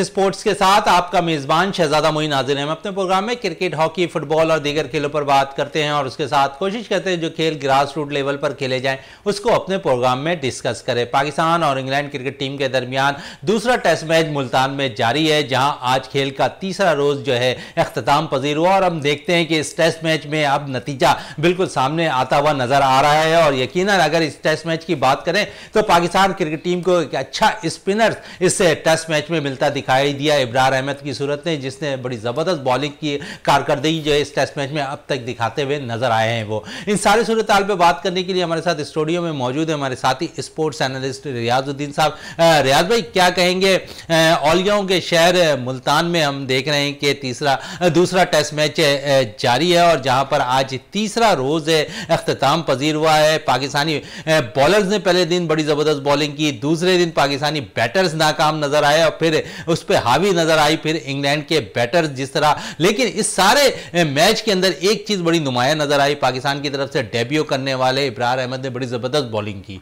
Sports के साथ आपका मेज़बान शहजादा मोइन नाजिर है हम अपने प्रोग्राम में क्रिकेट हॉकी फुटबॉल और दीगर खेलों पर बात करते हैं और उसके साथ कोशिश करते हैं जो खेल ग्रास रूट लेवल पर खेले जाएं उसको अपने प्रोग्राम में डिस्कस करें पाकिस्तान और इंग्लैंड क्रिकेट टीम के दरमियान दूसरा टेस्ट मैच मुल्तान में जारी है जहाँ आज खेल का तीसरा रोज़ जो है अख्ताम पजीर हुआ और हम देखते हैं कि इस टेस्ट मैच में अब नतीजा बिल्कुल सामने आता हुआ नज़र आ रहा है और यकीन अगर इस टेस्ट मैच की बात करें तो पाकिस्तान क्रिकेट टीम को एक अच्छा स्पिनर्स इस टेस्ट मैच में मिलता दिखाई दिया इब्रार अहमद की सूरत ने जिसने बड़ी ज़बरदस्त बॉलिंग की कारकर्दगी जो है इस टेस्ट मैच में अब तक दिखाते हुए नजर आए हैं वो इन सारी सूरत हाल पर बात करने के लिए हमारे साथ स्टूडियो में मौजूद है हमारे साथी स्पोर्ट्स एनालिस्ट रियाजुद्दीन साहब रियाज भाई क्या कहेंगे ऑलगांव के शहर मुल्तान में हम देख रहे हैं कि तीसरा दूसरा टेस्ट मैच जारी है और जहां पर आज तीसरा रोज है अख्ताम पजीर हुआ है पाकिस्तानी बॉलर्स ने पहले दिन बड़ी ज़बरदस्त बॉलिंग की दूसरे दिन पाकिस्तानी की बैटर्स नाकाम नजर आए और फिर उस पर हावी नजर आई फिर इंग्लैंड के बैटर्स जिस तरह लेकिन इस सारे मैच के अंदर एक चीज बड़ी नुमाया नजर आई पाकिस्तान की तरफ से डेब्यू करने वाले इब्रार अहमद ने बड़ी ज़बरदस्त बॉलिंग की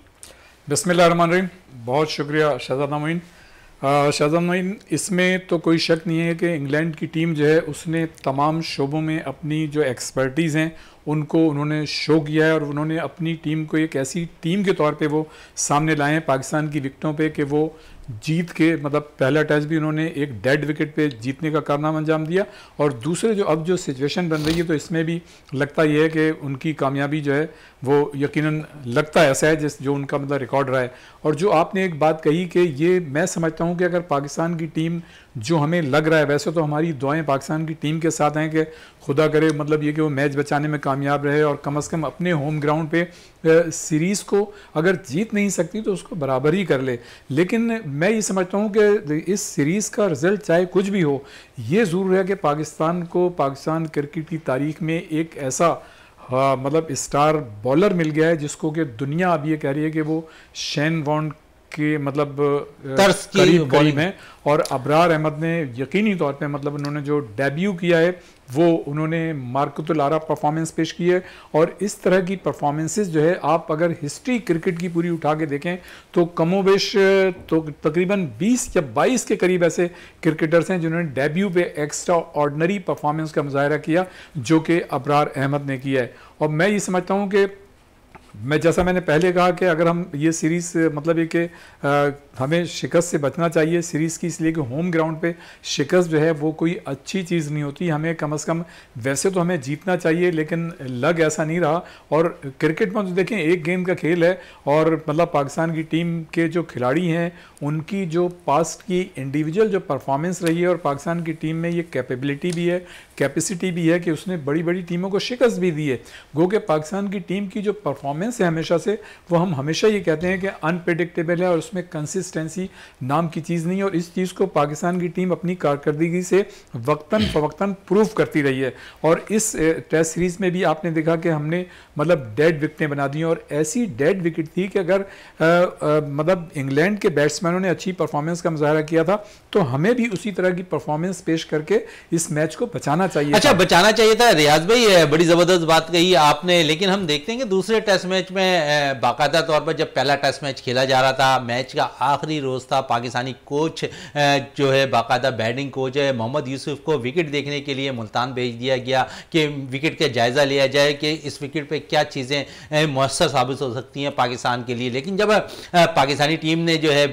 बिसमीम बहुत शुक्रिया शहजाद मोइन शहजाद मोइन इसमें तो कोई शक नहीं है कि इंग्लैंड की टीम जो है उसने तमाम शोबों में अपनी जो एक्सपर्टीज़ हैं उनको उन्होंने शो किया है और उन्होंने अपनी टीम को एक ऐसी टीम के तौर पे वो सामने लाए हैं पाकिस्तान की विकटों पे कि वो जीत के मतलब पहला टेस्ट भी उन्होंने एक डेड विकेट पे जीतने का कारनामा अंजाम दिया और दूसरे जो अब जो सिचुएशन बन रही है तो इसमें भी लगता यह है कि उनकी कामयाबी जो है वो यकीनन लगता है ऐसा है जिस जो उनका मतलब रिकॉर्ड रहा है और जो आपने एक बात कही कि ये मैं समझता हूँ कि अगर पाकिस्तान की टीम जो हमें लग रहा है वैसे तो हमारी दुआएं पाकिस्तान की टीम के साथ हैं कि खुदा करे मतलब ये कि वो मैच बचाने में कामयाब रहे और कम अज़ कम अपने होम ग्राउंड पे सीरीज़ को अगर जीत नहीं सकती तो उसको बराबर ही कर ले लेकिन मैं ये समझता हूँ कि इस सीरीज़ का रिज़ल्ट चाहे कुछ भी हो ये ज़रूर है कि पाकिस्तान को पाकिस्तान क्रिकेट की तारीख में एक ऐसा हाँ मतलब स्टार बॉलर मिल गया है जिसको कि दुनिया अब ये कह रही है कि वो शैन वॉन्ड के मतलब तर्स की करीब, करीब है और अबरार अहमद ने यकीनी तौर पे मतलब उन्होंने जो डेब्यू किया है वो उन्होंने मार्कतुल आरा परफॉर्मेंस पेश की है और इस तरह की परफॉर्मेंसेस जो है आप अगर हिस्ट्री क्रिकेट की पूरी उठा के देखें तो कमोबेश तो तकरीबन 20 या 22 के करीब ऐसे क्रिकेटर्स हैं जिन्होंने डेब्यू पे एक्स्ट्रा ऑर्डनरी परफॉर्मेंस का मुजाहरा किया जो कि अबरार अहमद ने किया है और मैं ये समझता हूँ कि मैं जैसा मैंने पहले कहा कि अगर हम ये सीरीज़ मतलब ये कि हमें शिकस्त से बचना चाहिए सीरीज़ की इसलिए कि होम ग्राउंड पे शिकस्त जो है वो कोई अच्छी चीज़ नहीं होती हमें कम से कम वैसे तो हमें जीतना चाहिए लेकिन लग ऐसा नहीं रहा और क्रिकेट में तो देखें एक गेम का खेल है और मतलब पाकिस्तान की टीम के जो खिलाड़ी हैं उनकी जो पास्ट की इंडिविजुअल जो परफॉर्मेंस रही है और पाकिस्तान की टीम में ये कैपेबिलिटी भी है कैपेसिटी भी है कि उसने बड़ी बड़ी टीमों को शिकस्त भी दी है गो के पाकिस्तान की टीम की जो परफॉर्मेंस है हमेशा से वो हम हमेशा ये कहते हैं कि अनप्रडिक्टेबल है और उसमें कंसिस्टेंसी नाम की चीज़ नहीं है और इस चीज़ को पाकिस्तान की टीम अपनी कारकर्दगी से वक्ता फवक्ता प्रूफ करती रही है और इस टेस्ट सीरीज़ में भी आपने देखा कि हमने मतलब डेड विकटें बना दी और ऐसी डेड विकेट थी कि अगर मतलब इंग्लैंड के बैट्समैनों ने अच्छी परफॉर्मेंस का मुजाहरा किया था तो हमें भी उसी तरह की परफॉर्मेंस पेश करके इस मैच को बचाना चाहिए अच्छा बचाना चाहिए था रियाज भाई बड़ी जबरदस्त बात कही आपने लेकिन हम देखते हैं कि दूसरे टेस्ट मैच में बाकायदा तौर पर जब पहला टेस्ट मैच खेला जा रहा था मैच का आखिरी रोज था पाकिस्तानी कोच जो है बाकायदा बैटिंग कोच है मोहम्मद यूसुफ को विकेट देखने के लिए मुल्तान भेज दिया गया कि विकेट का जायज़ा लिया जाए कि इस विकेट पर क्या चीज़ें मौसर साबित हो सकती हैं पाकिस्तान के लिए लेकिन जब पाकिस्तानी टीम ने जो है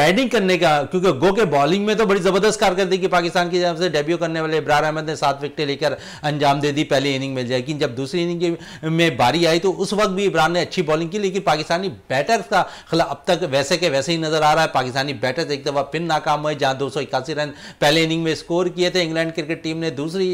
बैटिंग करने का क्योंकि गो के बॉलिंग में तो बड़ी ज़बरदस्त कारकर्दगी पाकिस्तान की तरफ से डेब्यू करने वाले इब्रार अहमद ने सात विकटें लेकर अंजाम दे दी पहली इनिंग मिल जाएगी जब दूसरी इनिंग में बारी आई तो उस वक्त भी इमरान ने अच्छी बॉलिंग की लेकिन पाकिस्तानी बैटर का खिलाफ अब तक वैसे के वैसे ही नजर आ रहा है पाकिस्तानी बैटर एक दफ़ा फिर नाकाम हुए जहां दो रन पहले इनिंग में स्कोर किए थे इंग्लैंड क्रिकेट टीम ने दूसरी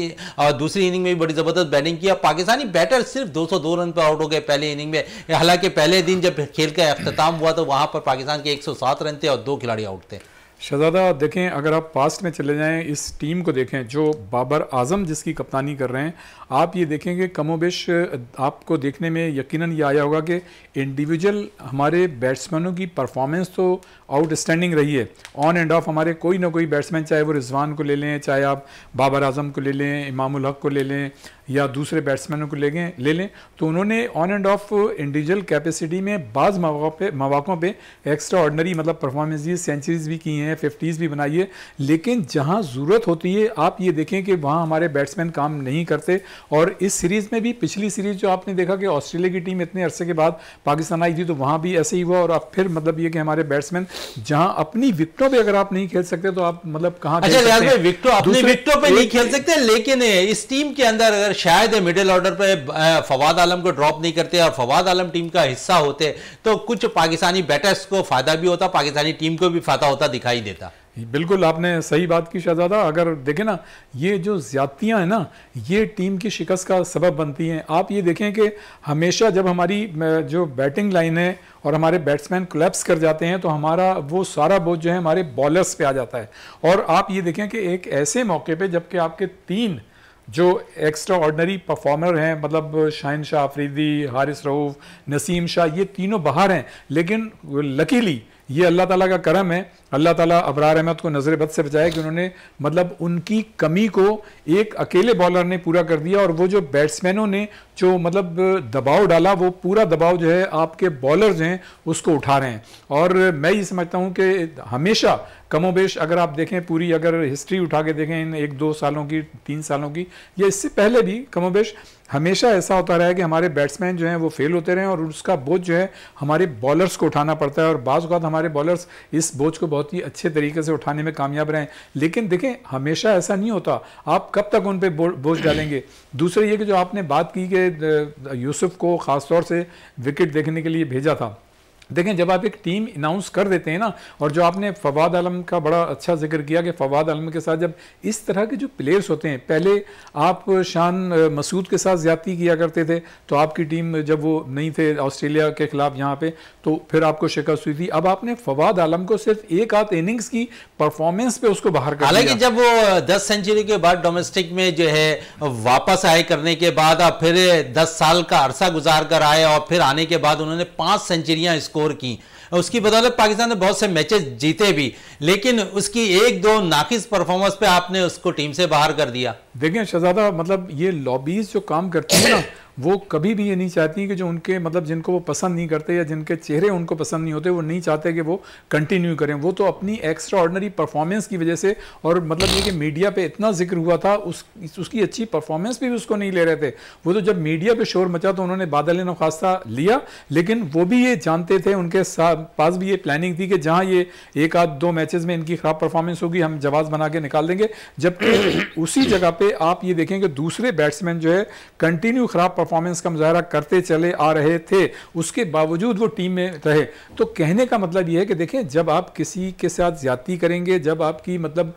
और दूसरी इनिंग में भी बड़ी ज़बरदस्त बैटिंग किया पाकिस्तानी बैटर सिर्फ दो रन पर आउट हो गए पहले इनिंग में हालांकि पहले दिन जब खेल का अख्ताम हुआ तो वहां पर पाकिस्तान के सात रन थे और दो खिलाड़ी आउट थे शहजादा देखें अगर आप पास्ट में चले जाएं इस टीम को देखें जो बाबर आजम जिसकी कप्तानी कर रहे हैं आप ये देखेंगे कमोबेश आपको देखने में यकीनन ये आया होगा कि इंडिविजुअल हमारे बैट्समैनों की परफॉर्मेंस तो आउटस्टैंडिंग रही है ऑन एंड ऑफ हमारे कोई ना कोई बैट्समैन चाहे वो रिजवान को ले लें चाहे आप बाबर आजम को ले लें इमामुल हक को ले लें या दूसरे बैट्समैनों को ले गए ले लें तो उन्होंने on and off individual capacity में बाज़ मौक़ों मौक़ों पे एक्स्ट्रा ऑर्डनरी मतलब परफॉर्मेंस दिए सेंचुरीज भी की हैं फिफ्टीज़ भी बनाई है लेकिन जहाँ ज़रूरत होती है आप ये देखें कि वहाँ हमारे बैट्समैन काम नहीं करते और इस सीरीज़ में भी पिछली सीरीज़ जो आपने देखा कि ऑस्ट्रेलिया की टीम इतने अरसे के बाद पाकिस्तान आई थी तो वहाँ भी ऐसे ही हुआ और आप फिर मतलब ये कि हमारे बैट्समैन जहाँ अपनी विकटों पर अगर आप नहीं खेल सकते तो आप मतलब कहाँ अच्छा, विकटों अपनी विकटों पर नहीं खेल सकते लेकिन इस टीम के अंदर अगर अगर शायद मिडिल ऑर्डर पे फवाद आलम को ड्रॉप नहीं करते और फवाद आलम टीम का हिस्सा होते तो कुछ पाकिस्तानी बैटर्स को फायदा भी होता पाकिस्तानी टीम को भी फायदा होता दिखाई देता बिल्कुल आपने सही बात की शहजादा अगर देखें ना ये जो ज्यादतियाँ हैं ना ये टीम की शिकस्त का सबब बनती हैं आप ये देखें कि हमेशा जब हमारी जो बैटिंग लाइन है और हमारे बैट्समैन क्लैप्स कर जाते हैं तो हमारा वो सारा बोझ जो है हमारे बॉलर्स पे आ जाता है और आप ये देखें कि एक ऐसे मौके पे जबकि आपके तीन जो एक्स्ट्रा ऑर्डनरी परफॉर्मर हैं मतलब शाहिन शाह आफरीदी हारिस रऊफ़ नसीम शाह ये तीनों बाहर हैं लेकिन लकीली ये अल्लाह ताला का करम है अल्लाह ताला अबरार अहमद को नज़र बद से बचाया कि उन्होंने मतलब उनकी कमी को एक अकेले बॉलर ने पूरा कर दिया और वो जो बैट्समैनों ने जो मतलब दबाव डाला वो पूरा दबाव जो है आपके बॉलर्स हैं उसको उठा रहे हैं और मैं ये समझता हूँ कि हमेशा कमोबेश अगर आप देखें पूरी अगर हिस्ट्री उठा के देखें इन एक दो सालों की तीन सालों की या इससे पहले भी कमोबेश हमेशा ऐसा होता रहा है कि हमारे बैट्समैन जो हैं वो फेल होते रहे और उसका बोझ जो है हमारे बॉलर्स को उठाना पड़ता है और बाज़ हमारे बॉलर्स इस बोझ को बहुत ही अच्छे तरीके से उठाने में कामयाब रहे लेकिन देखें हमेशा ऐसा नहीं होता आप कब तक उन पर बोझ डालेंगे दूसरे ये कि जो आपने बात की कि यूसुफ को ख़ासतौर से विकेट देखने के लिए भेजा था देखें जब आप एक टीम अनाउंस कर देते हैं ना और जो आपने फवाद आलम का बड़ा अच्छा जिक्र किया कि फवाद आलम के साथ जब इस तरह के जो प्लेयर्स होते हैं पहले आप शान मसूद के साथ ज्यादा किया करते थे तो आपकी टीम जब वो नहीं थे ऑस्ट्रेलिया के ख़िलाफ़ यहाँ पे तो फिर आपको शिकस्त हुई थी अब आपने फवाद आलम को सिर्फ एक आध इनिंग्स की परफॉर्मेंस पे उसको बाहर कर हालांकि जब वो दस सेंचुरी के बाद डोमेस्टिक में जो है वापस आए करने के बाद और फिर दस साल का अरसा गुजार कर आए और फिर आने के बाद उन्होंने पाँच सेंचुरियां इसको स्कोर की उसकी बदौलत पाकिस्तान ने बहुत से मैचेस जीते भी लेकिन उसकी एक दो नाकिस परफॉर्मेंस पे आपने उसको टीम से बाहर कर दिया देखिए शहजादा मतलब ये लॉबीज जो काम करती है ना वो कभी भी ये नहीं चाहती कि जो उनके मतलब जिनको वो पसंद नहीं करते या जिनके चेहरे उनको पसंद नहीं होते वो नहीं चाहते कि वो कंटिन्यू करें वो तो अपनी एक्स्ट्रा ऑर्डनरी परफॉर्मेंस की वजह से और मतलब ये कि मीडिया पे इतना जिक्र हुआ था उस उसकी अच्छी परफॉर्मेंस भी उसको नहीं ले रहे थे वो तो जब मीडिया पर शोर मचा तो उन्होंने बादल नखास्ता लिया लेकिन वो भी ये जानते थे उनके पास भी ये प्लानिंग थी कि जहाँ ये एक आध दो मैचेज़ में इनकी खराब परफॉर्मेंस होगी हम जवाब बना के निकाल देंगे जबकि उसी जगह पर आप ये देखें कि दूसरे बैट्समैन जो है कंटिन्यू खराब परफॉर्मेंस का मुजाहरा करते चले आ रहे थे उसके बावजूद वो टीम में रहे तो कहने का मतलब ये है कि देखें जब आप किसी के साथ ज्यादती करेंगे जब आपकी मतलब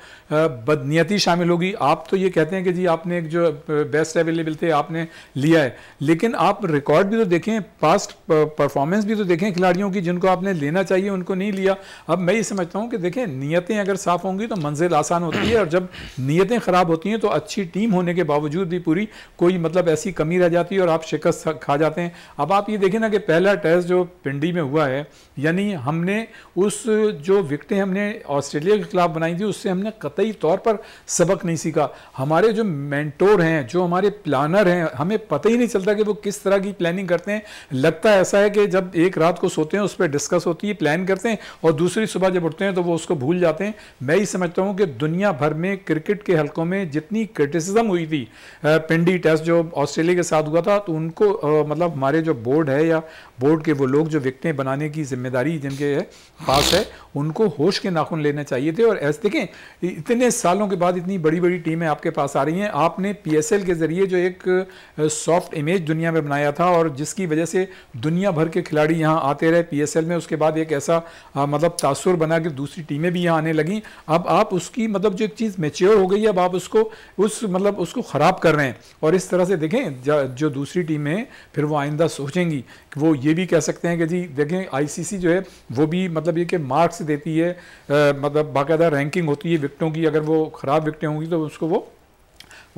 बदनीयती शामिल होगी आप तो ये कहते हैं कि जी आपने एक जो बेस्ट अवेलेबल थे आपने लिया है लेकिन आप रिकॉर्ड भी तो देखें पास्ट परफॉर्मेंस भी तो देखें खिलाड़ियों की जिनको आपने लेना चाहिए उनको नहीं लिया अब मैं ये समझता हूँ कि देखें नीयतें अगर साफ़ होंगी तो मंजिल आसान होती है और जब नीयतें ख़राब होती हैं तो अच्छी टीम होने के बावजूद भी पूरी कोई मतलब ऐसी कमी रह जाती है जाती है और आप शिकस्त खा जाते हैं अब आप ये देखें ना कि पहला टेस्ट जो पिंडी में हुआ है यानी हमने उस जो विकटें हमने ऑस्ट्रेलिया के खिलाफ बनाई थी उससे हमने कतई तौर पर सबक नहीं सीखा हमारे जो मैंटोर हैं जो हमारे प्लानर हैं हमें पता ही नहीं चलता कि वो किस तरह की प्लानिंग करते हैं लगता ऐसा है कि जब एक रात को सोते हैं उस पर डिस्कस होती है प्लान करते हैं और दूसरी सुबह जब उठते हैं तो वो उसको भूल जाते हैं मैं ही समझता हूँ कि दुनिया भर में क्रिकेट के हल्कों में जितनी क्रिटिसिज्म हुई थी पिंडी टेस्ट जो ऑस्ट्रेलिया के साथ हुआ था तो उनको आ, मतलब हमारे जो बोर्ड है या बोर्ड के वो लोग जो विकटें बनाने की जिम्मेदारी जिनके है पास है उनको होश के नाखून लेने चाहिए थे और ऐसे देखें इतने सालों के बाद इतनी बड़ी बड़ी टीमें आपके पास आ रही हैं आपने पी के ज़रिए जो एक सॉफ्ट इमेज दुनिया में बनाया था और जिसकी वजह से दुनिया भर के खिलाड़ी यहाँ आते रहे पी में उसके बाद एक ऐसा आ, मतलब तासुर बना कि दूसरी टीमें भी यहाँ आने लगीं अब आप उसकी मतलब जो एक चीज़ मेच्योर हो गई अब आप उसको उस मतलब उसको ख़राब कर रहे हैं और इस तरह से देखें जो दूसरी टीमें फिर वो आइंदा सोचेंगी कि वो ये भी कह सकते हैं कि जी देखें आईसीसी जो है वो भी मतलब ये कि मार्क्स देती है आ, मतलब बाकायदा रैंकिंग होती है विकटों की अगर वो ख़राब विकटें होंगी तो उसको वो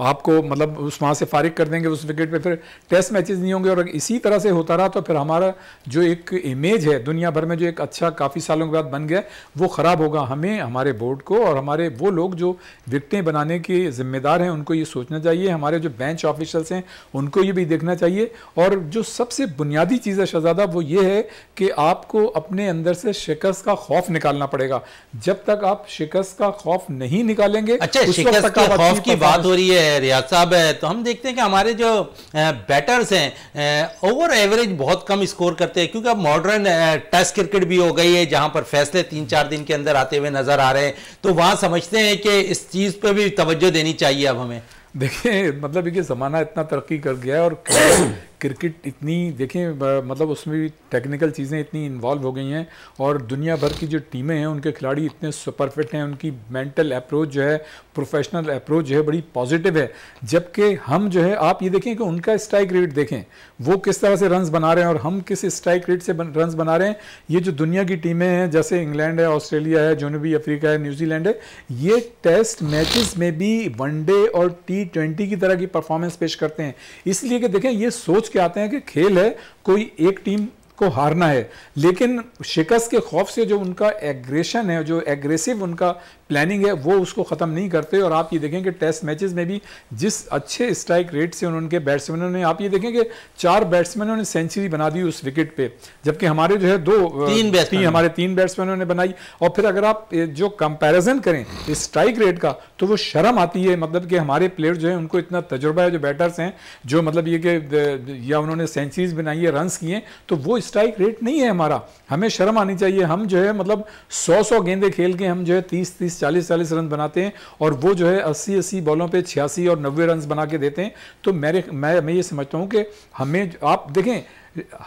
आपको मतलब उस वहाँ से फारिग कर देंगे उस विकेट पे फिर टेस्ट मैचेस नहीं होंगे और इसी तरह से होता रहा तो फिर हमारा जो एक इमेज है दुनिया भर में जो एक अच्छा काफ़ी सालों के बाद बन गया वो ख़राब होगा हमें हमारे बोर्ड को और हमारे वो लोग जो विकटें बनाने के ज़िम्मेदार हैं उनको ये सोचना चाहिए हमारे जो बेंच ऑफिशल्स हैं उनको ये भी देखना चाहिए और जो सबसे बुनियादी चीज़ है शहजादा वो ये है कि आपको अपने अंदर से शिकस्त का खौफ निकालना पड़ेगा जब तक आप शिकस्त का खौफ नहीं निकालेंगे अच्छा शिकस्त का खौफ की बात हो रही है रियाज साहब है तो हम देखते हैं कि हमारे जो बैटर्स हैं ओवर एवरेज बहुत कम स्कोर करते हैं क्योंकि अब मॉडर्न टेस्ट क्रिकेट भी हो गई है जहां पर फैसले तीन चार दिन के अंदर आते हुए नजर आ रहे हैं तो वहां समझते हैं कि इस चीज़ पर भी तवज्जो देनी चाहिए अब हमें देखिए मतलब ये ज़माना इतना तरक्की कर गया है और क्रिकेट इतनी देखें मतलब उसमें भी टेक्निकल चीज़ें इतनी इन्वॉल्व हो गई हैं और दुनिया भर की जो टीमें हैं उनके खिलाड़ी इतने सुपरफिट हैं उनकी मेंटल अप्रोच जो है प्रोफेशनल अप्रोच जो है बड़ी पॉजिटिव है जबकि हम जो है आप ये देखें कि उनका स्ट्राइक रेट देखें वो किस तरह से रन्स बना रहे हैं और हम किस स्ट्राइक रेट से रन्स बना रहे हैं ये जो दुनिया की टीमें हैं जैसे इंग्लैंड है ऑस्ट्रेलिया है जनूबी अफ्रीका है न्यूजीलैंड है ये टेस्ट मैचेस में भी वनडे और टी की तरह की परफॉर्मेंस पेश करते हैं इसलिए कि देखें ये सोच सोच के आते हैं कि खेल है कोई एक टीम को हारना है लेकिन शिकस्त के खौफ से जो उनका एग्रेशन है जो एग्रेसिव उनका प्लानिंग है वो उसको ख़त्म नहीं करते और आप ये देखें कि टेस्ट मैचेस में भी जिस अच्छे स्ट्राइक रेट से उनके बैट्समैनों ने आप ये देखें कि चार बैट्समैनों ने सेंचुरी बना दी उस विकेट पे जबकि हमारे जो है दो तीन बैट्समैन हमारे तीन बैट्समैनों ने बनाई और फिर अगर आप जो कंपेरिजन करें स्ट्राइक रेट का तो वो शर्म आती है मतलब कि हमारे प्लेयर जो है उनको इतना तजुर्बा है जो बैटर्स हैं जो मतलब ये कि या उन्होंने सेंचुरीज बनाई है रनस किए तो वो स्ट्राइक रेट नहीं है हमारा हमें शर्म आनी चाहिए हम जो है मतलब 100-100 गेंदे खेल के हम जो है 30-30 40-40 रन बनाते हैं और वो जो है अस्सी अस्सी बॉलों पे छियासी और नब्बे रन बना के देते हैं तो मेरे मैं मैं ये समझता हूँ कि हमें आप देखें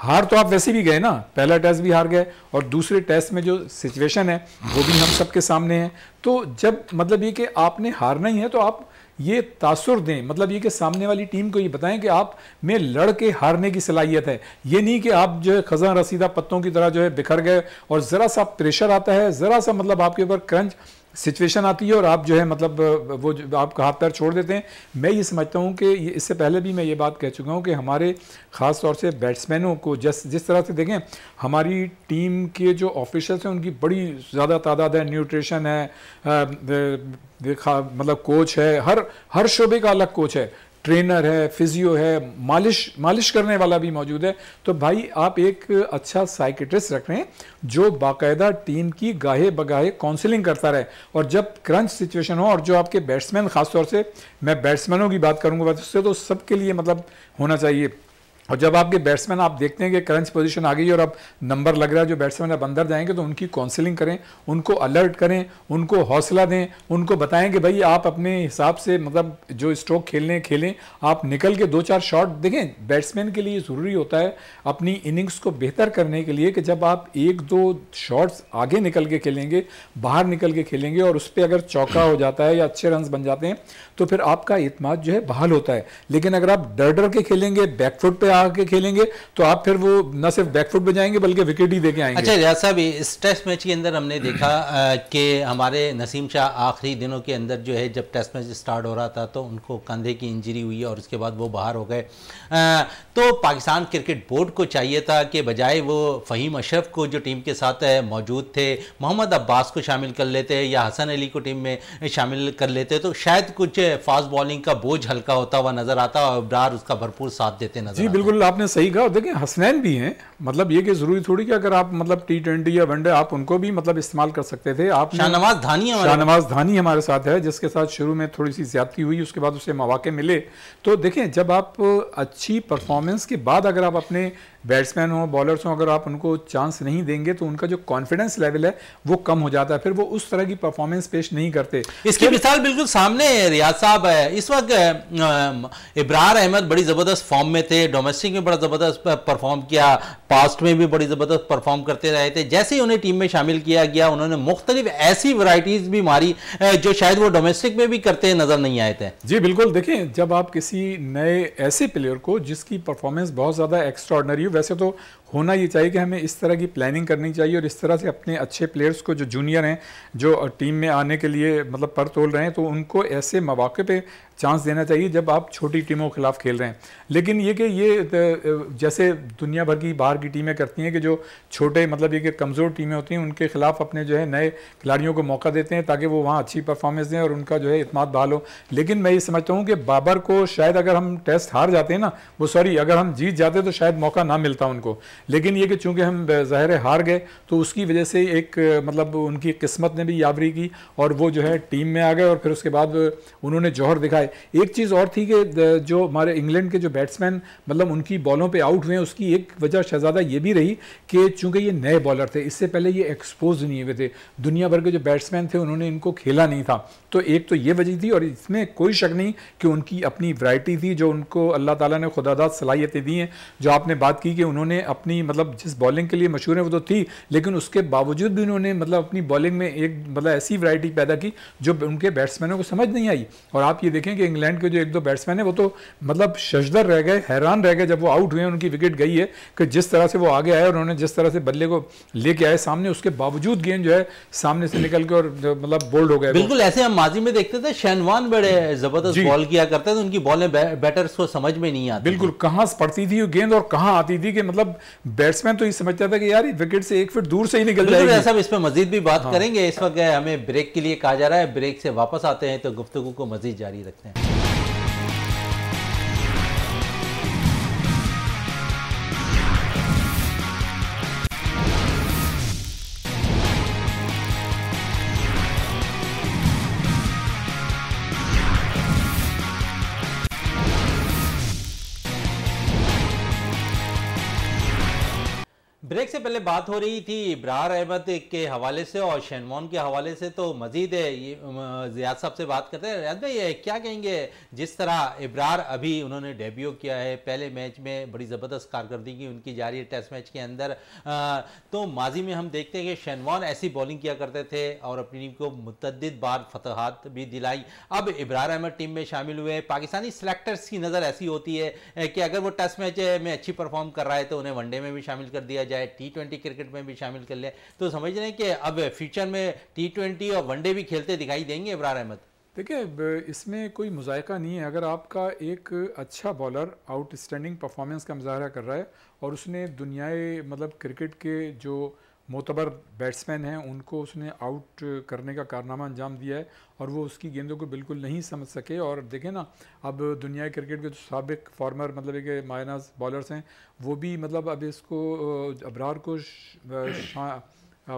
हार तो आप वैसे भी गए ना पहला टेस्ट भी हार गए और दूसरे टेस्ट में जो सिचुएशन है वो भी हम सबके सामने है तो जब मतलब ये कि आपने हारना ही है तो आप ये तासुर दें मतलब ये कि सामने वाली टीम को ये बताएं कि आप में लड़ के हारने की सलाहियत है ये नहीं कि आप जो है खजा रसीदा पत्तों की तरह जो है बिखर गए और ज़रा सा प्रेशर आता है ज़रा सा मतलब आपके ऊपर क्रंच सिचुएशन आती है और आप जो है मतलब वो आप हाथ पैर छोड़ देते हैं मैं ये समझता हूँ कि इससे पहले भी मैं ये बात कह चुका हूँ कि हमारे ख़ास तौर से बैट्समैनों को जस जिस तरह से देखें हमारी टीम के जो ऑफिशल्स हैं उनकी बड़ी ज़्यादा तादाद है न्यूट्रिशन है मतलब कोच है हर हर शोबे का अलग कोच है ट्रेनर है फिजियो है मालिश मालिश करने वाला भी मौजूद है तो भाई आप एक अच्छा साइकेट्रिस्ट रख रहे हैं जो बाकायदा टीम की गाहे बगाहे काउंसलिंग करता रहे और जब क्रंच सिचुएशन हो और जो आपके बैट्समैन खासतौर से मैं बैट्समैनों की बात करूंगा तो उससे तो सबके लिए मतलब होना चाहिए और जब आपके बैट्समैन आप देखते हैं कि करंच पोजीशन आ गई और अब नंबर लग रहा है जो बैट्समैन अब अंदर जाएंगे तो उनकी काउंसलिंग करें उनको अलर्ट करें उनको हौसला दें उनको बताएं कि भाई आप अपने हिसाब से मतलब जो स्ट्रोक खेलने खेलें आप निकल के दो चार शॉट देखें बैट्समैन के लिए ज़रूरी होता है अपनी इनिंग्स को बेहतर करने के लिए कि जब आप एक दो शॉट्स आगे निकल के खेलेंगे बाहर निकल के खेलेंगे और उस पर अगर चौका हो जाता है या अच्छे रन बन जाते हैं तो फिर आपका इतमाद जो है बहाल होता है लेकिन अगर आप डर डर के खेलेंगे बैकफुट पर आके खेलेंगे तो आप फिर वो न सिर्फ बैकफुट पर जाएंगे बल्कि विकेट ही दे आएंगे अच्छा रिया साहब इस टेस्ट मैच के अंदर हमने देखा कि हमारे नसीम शाह आखिरी दिनों के अंदर जो है जब टेस्ट मैच स्टार्ट हो रहा था तो उनको कंधे की इंजरी हुई और उसके बाद वो बाहर हो गए तो पाकिस्तान क्रिकेट बोर्ड को चाहिए था कि बजाय वो फ़हीम अशरफ को जो टीम के साथ मौजूद थे मोहम्मद अब्बास को शामिल कर लेते या हसन अली को टीम में शामिल कर लेते तो शायद कुछ फास्ट बॉलिंग का बोझ हल्का होता हुआ नज़र आता और उसका भरपूर साथ देते नजर जी बिल्कुल बिल्कुल आपने सही कहा देखिए हसनैन भी हैं मतलब ये कि जरूरी थोड़ी कि अगर आप मतलब टी ट्वेंटी या वनडे आप उनको भी मतलब इस्तेमाल कर सकते थे आप शाहनवाज धानी शाहनवाज धानी हमारे साथ है जिसके साथ शुरू में थोड़ी सी ज्यादती हुई उसके बाद उसे मौाक़े मिले तो देखें जब आप अच्छी परफॉर्मेंस के बाद अगर आप अपने बैट्समैन हो बॉलर्स हों अगर आप उनको चांस नहीं देंगे तो उनका जो कॉन्फिडेंस लेवल है वो कम हो जाता है फिर वो उस तरह की परफॉर्मेंस पेश नहीं करते इसकी मिसाल बिल्कुल सामने रियाज साहब है इस वक्त इब्रार अहमद बड़ी ज़बरदस्त फॉर्म में थे डोमेस्टिक में बड़ा ज़बरदस्त परफॉर्म किया पास्ट में भी बड़ी ज़बरदस्त परफॉर्म करते रहे थे जैसे ही उन्हें टीम में शामिल किया गया उन्होंने मुख्तलिफ ऐसी वराइटीज़ भी मारी जो शायद वो डोमेस्टिक में भी करते नज़र नहीं आए थे जी बिल्कुल देखें जब आप किसी नए ऐसे प्लेयर को जिसकी परफॉर्मेंस बहुत ज़्यादा एक्स्ट्रॉर्डनरी वैसे तो होना ये चाहिए कि हमें इस तरह की प्लानिंग करनी चाहिए और इस तरह से अपने अच्छे प्लेयर्स को जो जूनियर हैं जो टीम में आने के लिए मतलब पर तोल रहे हैं तो उनको ऐसे मौाक़े पे चांस देना चाहिए जब आप छोटी टीमों के खिलाफ खेल रहे हैं लेकिन ये कि ये जैसे दुनिया भर की बाहर की टीमें करती हैं कि जो छोटे मतलब ये कि कमज़ोर टीमें होती हैं उनके खिलाफ अपने जो है नए खिलाड़ियों को मौका देते हैं ताकि वो वहाँ अच्छी परफॉर्मेंस दें और उनका जो है इतमाद बहाल हो लेकिन मैं ये समझता हूँ कि बाबर को शायद अगर हम टेस्ट हार जाते हैं ना वो सॉरी अगर हम जीत जाते तो शायद मौका ना मिलता उनको लेकिन ये कि चूँकि हम ज़ाहिर हार गए तो उसकी वजह से एक मतलब उनकी किस्मत ने भी याबरी की और वो जो है टीम में आ गए और फिर उसके बाद उन्होंने जौहर दिखाए एक चीज़ और थी कि जो हमारे इंग्लैंड के जो बैट्समैन मतलब उनकी बॉलों पर आउट हुए उसकी एक वजह शहजादा ये भी रही कि चूँकि ये नए बॉलर थे इससे पहले ये एक्सपोज नहीं हुए थे दुनिया भर के जो बैट्समैन थे उन्होंने इनको खेला नहीं था तो एक तो ये वजह थी और इसमें कोई शक नहीं कि उनकी अपनी वैरायटी थी जो उनको अल्लाह ताला ने खुदादाद सलाहियतें दी हैं जो आपने बात की कि उन्होंने अपनी अपनी मतलब जिस बॉलिंग के लिए मशहूर है वो तो थी लेकिन उसके बावजूद भी उन्होंने मतलब अपनी बॉलिंग में एक मतलब ऐसी वैरायटी पैदा की जो उनके बैट्समैनों को समझ नहीं आई और आप ये देखें कि इंग्लैंड के जो एक दो बैट्समैन है वो तो मतलब शशदर रह गए हैरान रह गए जब वो आउट हुए उनकी विकेट गई है कि जिस तरह से वो आगे आए और उन्होंने जिस तरह से बल्ले को लेके आए सामने उसके बावजूद गेंद जो है सामने से निकल के और मतलब बोल्ड हो गए बिल्कुल ऐसे हम माजी में देखते थे शहनवान बड़े जबरदस्त बॉल किया करते थे उनकी बॉलें बैटर्स को समझ में नहीं आती बिल्कुल कहाँ पड़ती थी गेंद और कहाँ आती थी कि मतलब बैट्समैन तो ये समझता था कि यार विकेट से एक फिट दूर से ही निकल जाएगी सब इस पर मजीद भी बात हाँ। करेंगे इस वक्त हमें ब्रेक के लिए कहा जा रहा है ब्रेक से वापस आते हैं तो गुफ्तु को मजीद जारी रखते हैं में बात हो रही थी इब्रार अहमद के हवाले से और शनमोन के हवाले से तो मजीद है ये जियाद साहब से बात करते हैं रियाज भाई ये क्या कहेंगे जिस तरह इब्रार अभी उन्होंने डेब्यू किया है पहले मैच में बड़ी ज़बरदस्त कारकर्दगी उनकी उनकी जारी है टेस्ट मैच के अंदर आ, तो माजी में हम देखते हैं कि शनमोन ऐसी बॉलिंग किया करते थे और अपनी टीम को मुतद बार फतहत भी दिलाई अब इब्रार अहमद टीम में शामिल हुए पाकिस्तानी सिलेक्टर्स की नज़र ऐसी होती है कि अगर वो टेस्ट मैच में अच्छी परफॉर्म कर रहा है तो उन्हें वनडे में भी शामिल कर दिया जाए टी ट्वेंटी क्रिकेट में भी शामिल कर लिया तो समझ रहे हैं कि अब फ्यूचर में टी ट्वेंटी और वनडे भी खेलते दिखाई देंगे इबरार अहमद देखिए इसमें कोई मुजायका नहीं है अगर आपका एक अच्छा बॉलर आउटस्टैंडिंग परफॉर्मेंस का मुजाहरा कर रहा है और उसने दुनियाए मतलब क्रिकेट के जो मोतबर बैट्समैन हैं उनको उसने आउट करने का कारनामा अंजाम दिया है और वो उसकी गेंदों को बिल्कुल नहीं समझ सके और देखें ना अब दुनिया क्रिकेट के जो सबक फार्मर मतलब एक मायनाज बॉलर्स हैं वो भी मतलब अब इसको अबरार को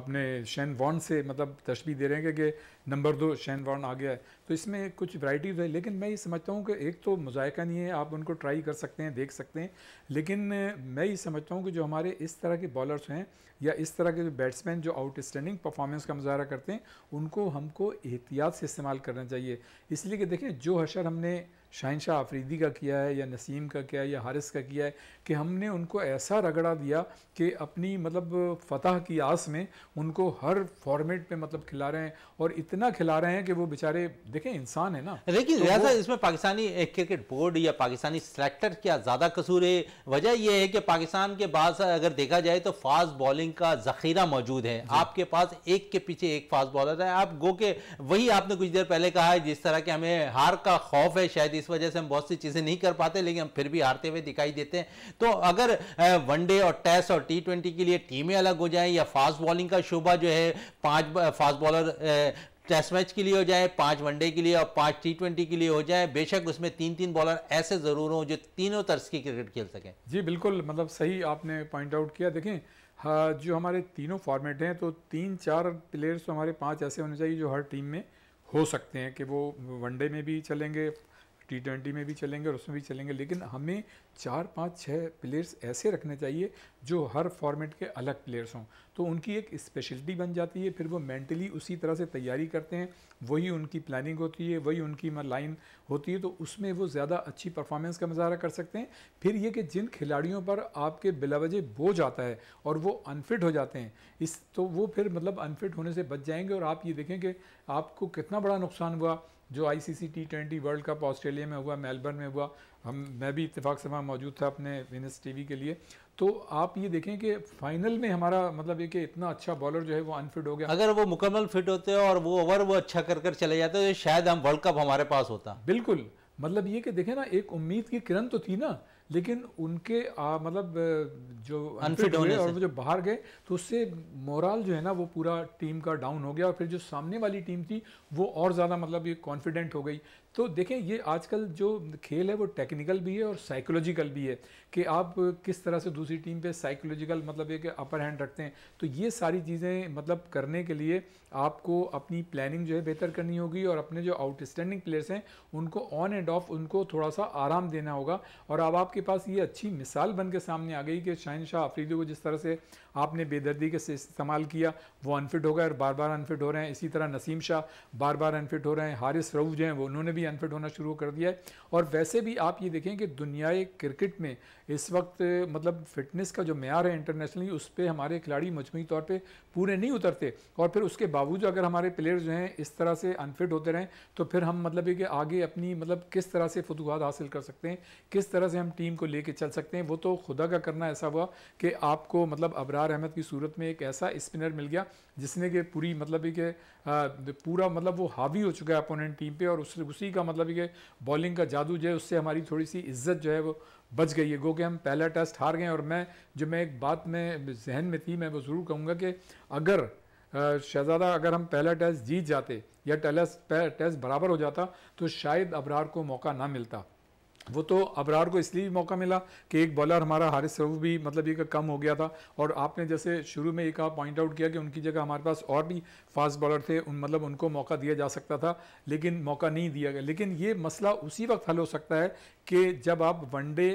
अपने शैन वॉन से मतलब तशबी दे रहे हैं कि नंबर दो शैन वॉर्न आ गया है तो इसमें कुछ वैराइटीज़ है लेकिन मैं ये समझता हूँ कि एक तो मजायका नहीं है आप उनको ट्राई कर सकते हैं देख सकते हैं लेकिन मैं ये समझता हूँ कि जो हमारे इस तरह के बॉलर्स हैं या इस तरह के जो बैट्समैन जो आउटस्टैंडिंग परफॉर्मेंस का मुजाहरा करते हैं उनको हमको एहतियात से इस्तेमाल करना चाहिए इसलिए कि देखें जो हशर हमने शाहिन शाह आफरीदी का किया है या नसीम का किया है या हारिस का किया है कि हमने उनको ऐसा रगड़ा दिया कि अपनी मतलब फतह की आस में उनको हर फॉर्मेट पर मतलब खिला रहे हैं और इतना इतना खिला रहे हैं कि वो बेचारे देखें इंसान है ना लेकिन तो लिहाजा इसमें पाकिस्तानी क्रिकेट बोर्ड या पाकिस्तानी सिलेक्टर क्या ज़्यादा कसूर है वजह यह है कि पाकिस्तान के पास अगर देखा जाए तो फास्ट बॉलिंग का ज़खीरा मौजूद है आपके पास एक के पीछे एक फास्ट बॉलर है आप गो के वही आपने कुछ देर पहले कहा है जिस तरह के हमें हार का खौफ है शायद इस वजह से हम बहुत सी चीज़ें नहीं कर पाते लेकिन हम फिर भी हारते हुए दिखाई देते हैं तो अगर वनडे और टेस्ट और टी के लिए टीमें अलग हो जाए या फास्ट बॉलिंग का शोभा जो है पांच फास्ट बॉलर टेस्ट मैच के लिए हो जाए पांच वनडे के लिए और पांच टी ट्वेंटी के लिए हो जाए बेशक उसमें तीन तीन बॉलर ऐसे जरूर हों जो तीनों तर्ज की क्रिकेट खेल सकें जी बिल्कुल मतलब सही आपने पॉइंट आउट किया देखें जो हमारे तीनों फॉर्मेट हैं तो तीन चार प्लेयर्स तो हमारे पाँच ऐसे होने चाहिए जो हर टीम में हो सकते हैं कि वो वनडे में भी चलेंगे टी ट्वेंटी में भी चलेंगे और उसमें भी चलेंगे लेकिन हमें चार पाँच छः प्लेयर्स ऐसे रखने चाहिए जो हर फॉर्मेट के अलग प्लेयर्स हों तो उनकी एक स्पेशलिटी बन जाती है फिर वो मेंटली उसी तरह से तैयारी करते हैं वही उनकी प्लानिंग होती है वही उनकी लाइन होती है तो उसमें वो ज़्यादा अच्छी परफॉर्मेंस का मजारा कर सकते हैं फिर ये कि जिन खिलाड़ियों पर आपके बिलावजे बोझ आता है और वो अनफिट हो जाते हैं इस तो वो फिर मतलब अनफिट होने से बच जाएंगे और आप ये देखें कि आपको कितना बड़ा नुकसान हुआ जो ICC T twenty world Cup Australia में हुआ मेलबर्न में हुआ हम मैं भी इतफाक़ से वहाँ मौजूद था अपने विनस टीवी के लिए तो आप ये देखें कि फाइनल में हमारा मतलब ये कि इतना अच्छा बॉलर जो है वो अनफिट हो गया अगर वो मुकम्मल फिट होते और वो ओवर वो अच्छा कर कर चले जाते तो शायद हम वर्ल्ड कप हमारे पास होता बिल्कुल मतलब ये कि देखें ना एक उम्मीद की किरण तो थी ना लेकिन उनके आ, मतलब जो अनफिट होने और जो बाहर गए तो उससे मोरल जो है ना वो पूरा टीम का डाउन हो गया और फिर जो सामने वाली टीम थी वो और ज़्यादा मतलब ये कॉन्फिडेंट हो गई तो देखें ये आजकल जो खेल है वो टेक्निकल भी है और साइकोलॉजिकल भी है कि आप किस तरह से दूसरी टीम पे साइकोलॉजिकल मतलब एक अपर हैंड रखते हैं तो ये सारी चीज़ें मतलब करने के लिए आपको अपनी प्लानिंग जो है बेहतर करनी होगी और अपने जो आउटस्टैंडिंग प्लेयर्स हैं उनको ऑन एंड ऑफ उनको थोड़ा सा आराम देना होगा और अब आपके पास ये अच्छी मिसाल बन के सामने आ गई कि शाहन शाह आफरीदी को जिस तरह से आपने बेदर्दी के इस्तेमाल किया वो अनफिट हो गए और बार बार अनफिट हो रहे हैं इसी तरह नसीम शाह बार बार अनफिट हो रहे हैं हारिस रऊफ जो हैं वो उन्होंने भी मेंटली अनफिट होना शुरू कर दिया है और वैसे भी आप ये देखें कि दुनियाए क्रिकेट में इस वक्त मतलब फिटनेस का जो मैार है इंटरनेशनली उस पर हमारे खिलाड़ी मजमू तौर पर पूरे नहीं उतरते और फिर उसके बावजूद अगर हमारे प्लेयर जो हैं इस तरह से अनफिट होते रहें तो फिर हम मतलब ये कि आगे अपनी मतलब किस तरह से फतूहत हासिल कर सकते हैं किस तरह से हम टीम को लेके चल सकते हैं वो तो खुदा का करना ऐसा हुआ कि आपको मतलब अबरार अहमद की सूरत में एक ऐसा स्पिनर मिल गया जिसने कि पूरी मतलब कि पूरा मतलब वो हावी हो चुका है अपोनेंट टीम पे और उस उसी का मतलब ये बॉलिंग का जादू जो है उससे हमारी थोड़ी सी इज्जत जो है वो बच गई है गो कि हम पहला टेस्ट हार गए और मैं जो मैं एक बात में जहन में थी मैं वो ज़रूर कहूँगा कि अगर शहज़ादा अगर हम पहला टेस्ट जीत जाते या टेस्ट टेस्ट बराबर हो जाता तो शायद अबरार को मौका ना मिलता वो तो अबरार को इसलिए भी मौका मिला कि एक बॉलर हमारा हारिस रऊफ भी मतलब ये कम हो गया था और आपने जैसे शुरू में ये कहा पॉइंट आउट किया कि उनकी जगह हमारे पास और भी फास्ट बॉलर थे उन मतलब उनको मौका दिया जा सकता था लेकिन मौका नहीं दिया गया लेकिन ये मसला उसी वक्त हल हो सकता है कि जब आप वनडे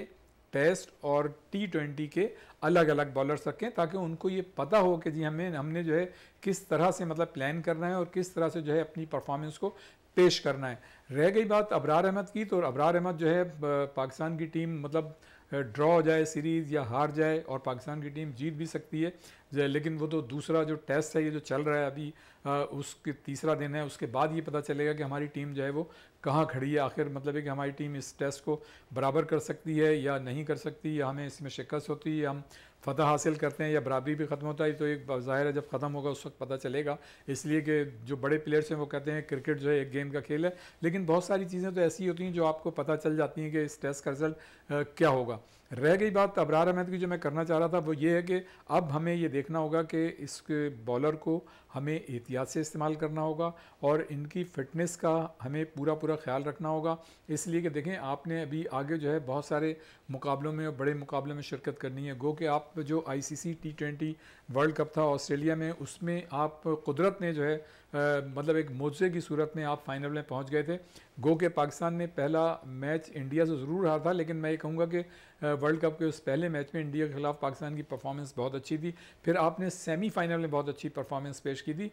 टेस्ट और टी ट्वेंटी के अलग अलग बॉलर्स रखें ताकि उनको ये पता हो कि जी हमें हमने जो है किस तरह से मतलब प्लान करना है और किस तरह से जो है अपनी परफॉर्मेंस को पेश करना है रह गई बात अबरार अहमद की तो अबरार अहमद जो है पाकिस्तान की टीम मतलब ड्रॉ हो जाए सीरीज़ या हार जाए और पाकिस्तान की टीम जीत भी सकती है लेकिन वो तो दूसरा जो टेस्ट है ये जो चल रहा है अभी उसके तीसरा दिन है उसके बाद ये पता चलेगा कि हमारी टीम जो है वो कहाँ खड़ी है आखिर मतलब है कि हमारी टीम इस टेस्ट को बराबर कर सकती है या नहीं कर सकती या हमें इसमें शिकस्त होती है हम फतह हासिल करते हैं या बराबरी भी ख़त्म होता है तो एक ज़ाहिर है जब ख़त्म होगा उस वक्त पता चलेगा इसलिए कि जो बड़े प्लेयर्स हैं वो कहते हैं क्रिकेट जो है एक गेम का खेल है लेकिन बहुत सारी चीज़ें तो ऐसी होती हैं जो आपको पता चल जाती हैं कि इस टेस्ट का रिज़ल्ट क्या होगा रह गई बात अबरार अहमद की जो मैं करना चाह रहा था वो ये है कि अब हमें ये देखना होगा कि इस बॉलर को हमें एहतियात से इस्तेमाल करना होगा और इनकी फ़िटनेस का हमें पूरा पूरा ख्याल रखना होगा इसलिए कि देखें आपने अभी आगे जो है बहुत सारे मुकाबलों में और बड़े मुकाबलों में शिरकत करनी है गो कि आप जो I C C T twenty world cup था ऑस्ट्रेलिया में उसमें आप कुदरत ने जो है आ, मतलब एक मोजे की सूरत में आप फाइनल में पहुँच गए थे गो के पाकिस्तान ने पहला मैच इंडिया से ज़रूर हारा था लेकिन मैं ये कहूँगा कि वर्ल्ड कप के उस पहले मैच में इंडिया के खिलाफ पाकिस्तान की परफॉर्मेंस बहुत अच्छी थी फिर आपने सेमीफाइनल में बहुत अच्छी परफॉर्मेंस पेश की थी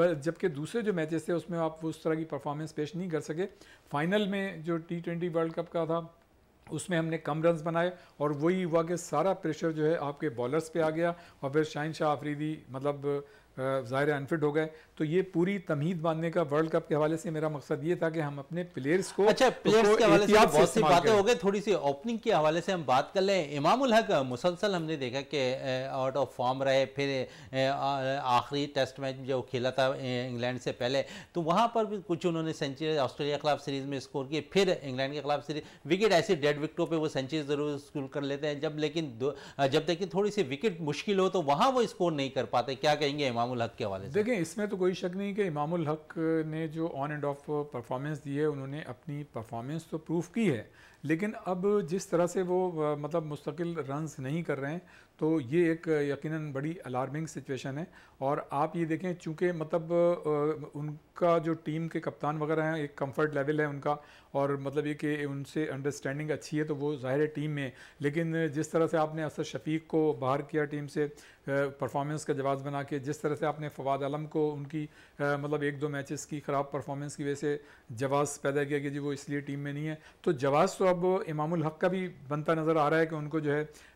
जबकि दूसरे जो मैचेस थे उसमें आप उस तरह की परफॉर्मेंस पेश नहीं कर सके फाइनल में जो टी ट्वेंटी वर्ल्ड कप का था उसमें हमने कम रन बनाए और वही हुआ कि सारा प्रेशर जो है आपके बॉलर्स पर आ गया और फिर शाहिन शाह आफरीदी मतलब ज़ाहिर अनफिट हो गए तो ये पूरी तमीद बांधने का वर्ल्ड कप के हवाले से मेरा मकसद ये था कि हम अपने प्लेयर्स को अच्छा प्लेयर्स के हवाले से तो बहुत सी बातें हो गई थोड़ी सी ओपनिंग के हवाले से हम बात कर लें इमाम हक मुसलसल हमने देखा कि आउट ऑफ फॉर्म रहे फिर आखिरी टेस्ट मैच जो खेला था इंग्लैंड से पहले तो वहाँ पर भी कुछ उन्होंने सेंचुरी ऑस्ट्रेलिया के खिलाफ सीरीज़ में स्कोर किए फिर इंग्लैंड के खिलाफ सीरीज विकेट ऐसी डेड विकेटों पर वो सेंचुरी ज़रूर स्कोर कर लेते हैं जब लेकिन जब देखिए थोड़ी सी विकेट मुश्किल हो तो वहाँ वो स्कोर नहीं कर पाते क्या कहेंगे इमाम इमामुल हक के हवाले देखें इसमें तो कोई शक नहीं कि इमामुल हक ने जो ऑन एंड ऑफ परफॉर्मेंस दी है उन्होंने अपनी परफॉर्मेंस तो प्रूफ की है लेकिन अब जिस तरह से वो मतलब मुस्तकिल रन नहीं कर रहे हैं तो ये एक यकीनन बड़ी अलार्मिंग सिचुएशन है और आप ये देखें चूँकि मतलब उन का जो टीम के कप्तान वगैरह हैं एक कंफर्ट लेवल है उनका और मतलब ये कि उनसे अंडरस्टैंडिंग अच्छी है तो वो ज़ाहिर है टीम में लेकिन जिस तरह से आपने असद शफीक को बाहर किया टीम से परफॉर्मेंस का जवाब बना के जिस तरह से आपने फवाद आलम को उनकी मतलब एक दो मैचेस की ख़राब परफॉर्मेंस की वजह से जवाब पैदा किया कि जी वो इसलिए टीम में नहीं है तो जवाज़ तो अब इमामुल हक का भी बनता नज़र आ रहा है कि उनको जो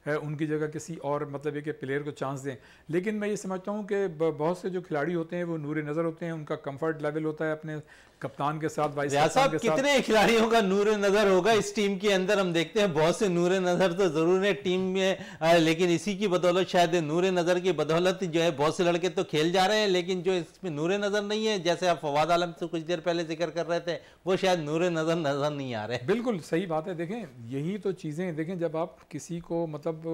है उनकी जगह किसी और मतलब ये कि प्लेयर को चांस दें लेकिन मैं ये समझता हूँ कि बहुत से जो खिलाड़ी होते हैं वो नूर नज़र होते हैं उनका कम्फर्ट लेवल मुंतविल होता है अपने कप्तान के साथ वाइस कप्तान के साथ कितने खिलाड़ियों का नूर नजर होगा इस टीम के अंदर हम देखते हैं बहुत से नूर नजर तो जरूर है टीम में लेकिन इसी की बदौलत शायद नूर नजर की बदौलत जो है बहुत से लड़के तो खेल जा रहे हैं लेकिन जो इसमें नूर नजर नहीं है जैसे आप फवाद आलम से कुछ देर पहले जिक्र कर रहे थे वो शायद नूर नजर नजर नहीं आ रहे बिल्कुल सही बात है देखें यही तो चीजें देखें जब आप किसी को मतलब